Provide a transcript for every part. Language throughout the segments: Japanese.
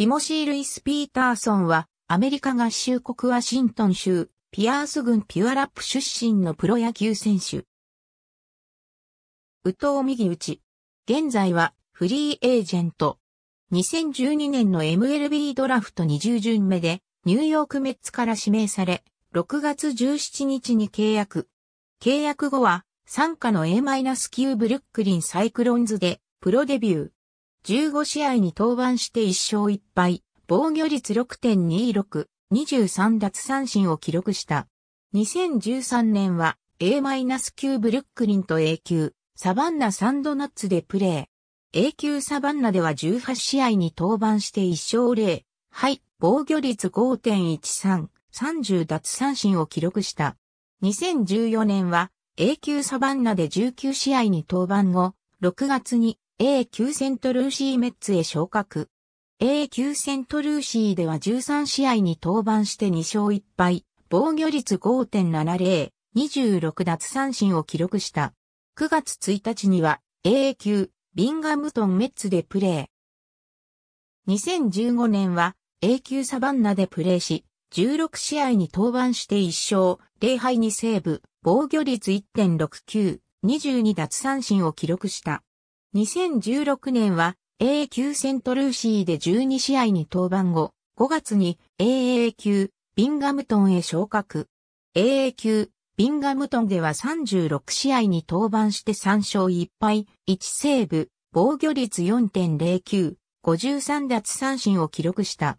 ティモシー・ルイス・ピーターソンは、アメリカ合衆国ワシントン州、ピアース郡ピュアラップ出身のプロ野球選手。宇藤右打ち。現在は、フリーエージェント。2012年の MLB ドラフト20巡目で、ニューヨークメッツから指名され、6月17日に契約。契約後は、参加の A- 級ブルックリンサイクロンズで、プロデビュー。15試合に登板して1勝1敗、防御率6.26、23奪三振を記録した。2013年は A-9 ブルックリンと A 級、サバンナサンドナッツでプレー。A 級サバンナでは18試合に登板して1勝0、はい、防御率5.13、30奪三振を記録した。2014年は A 級サバンナで19試合に登板後、6月に A 級セントルーシーメッツへ昇格。A 級セントルーシーでは13試合に登板して2勝1敗、防御率5.70、26奪三振を記録した。9月1日には A 級ビンガムトンメッツでプレー。2015年は A 級サバンナでプレーし、16試合に登板して1勝、0敗2セーブ、防御率1.69、22奪三振を記録した。2016年は AA 級セントルーシーで12試合に登板後、5月に AA 級ビンガムトンへ昇格。AA 級ビンガムトンでは36試合に登板して3勝1敗、1セーブ、防御率4.09、53奪三振を記録した。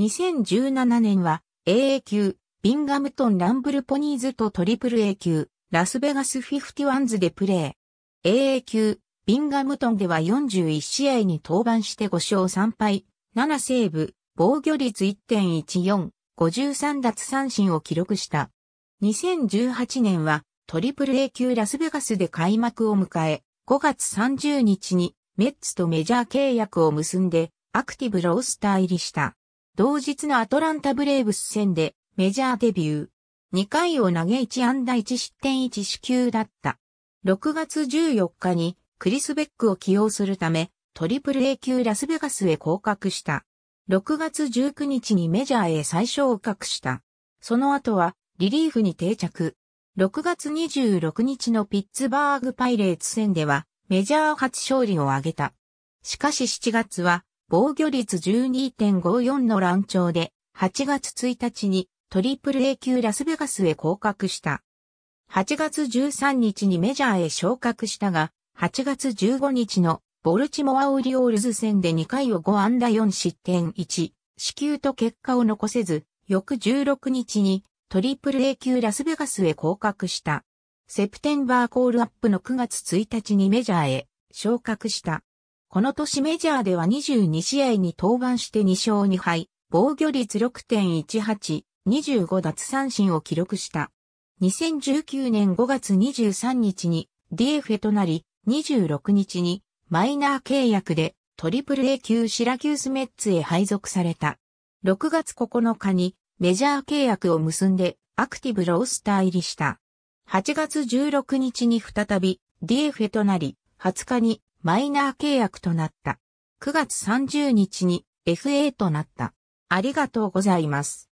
2017年は AA 級ビンガムトンランブルポニーズとトリプル A 級ラスベガスフィフティワンズでプレー。AA 級ビンガムトンでは41試合に登板して5勝3敗、7セーブ、防御率1.14、53奪三振を記録した。2018年はトリプル A 級ラスベガスで開幕を迎え、5月30日にメッツとメジャー契約を結んでアクティブロースター入りした。同日のアトランタブレーブス戦でメジャーデビュー。2回を投げ1安打1失点1四球だった。6月14日にクリス・ベックを起用するため、トリプル A 級ラスベガスへ降格した。6月19日にメジャーへ最昇格した。その後はリリーフに定着。6月26日のピッツバーグパイレーツ戦ではメジャー初勝利を挙げた。しかし7月は防御率12.54の乱調で8月1日にトリプル A 級ラスベガスへ降格した。8月13日にメジャーへ昇格したが、8月15日のボルチモアオリオールズ戦で2回を5安打4失点1、死球と結果を残せず、翌16日にトリプル A 級ラスベガスへ降格した。セプテンバーコールアップの9月1日にメジャーへ昇格した。この年メジャーでは22試合に登板して2勝2敗、防御率6.18、25奪三振を記録した。2019年5月23日に DF となり、26日にマイナー契約でトリプル A 級シラキュースメッツへ配属された。6月9日にメジャー契約を結んでアクティブロースター入りした。8月16日に再び DFA となり、20日にマイナー契約となった。9月30日に FA となった。ありがとうございます。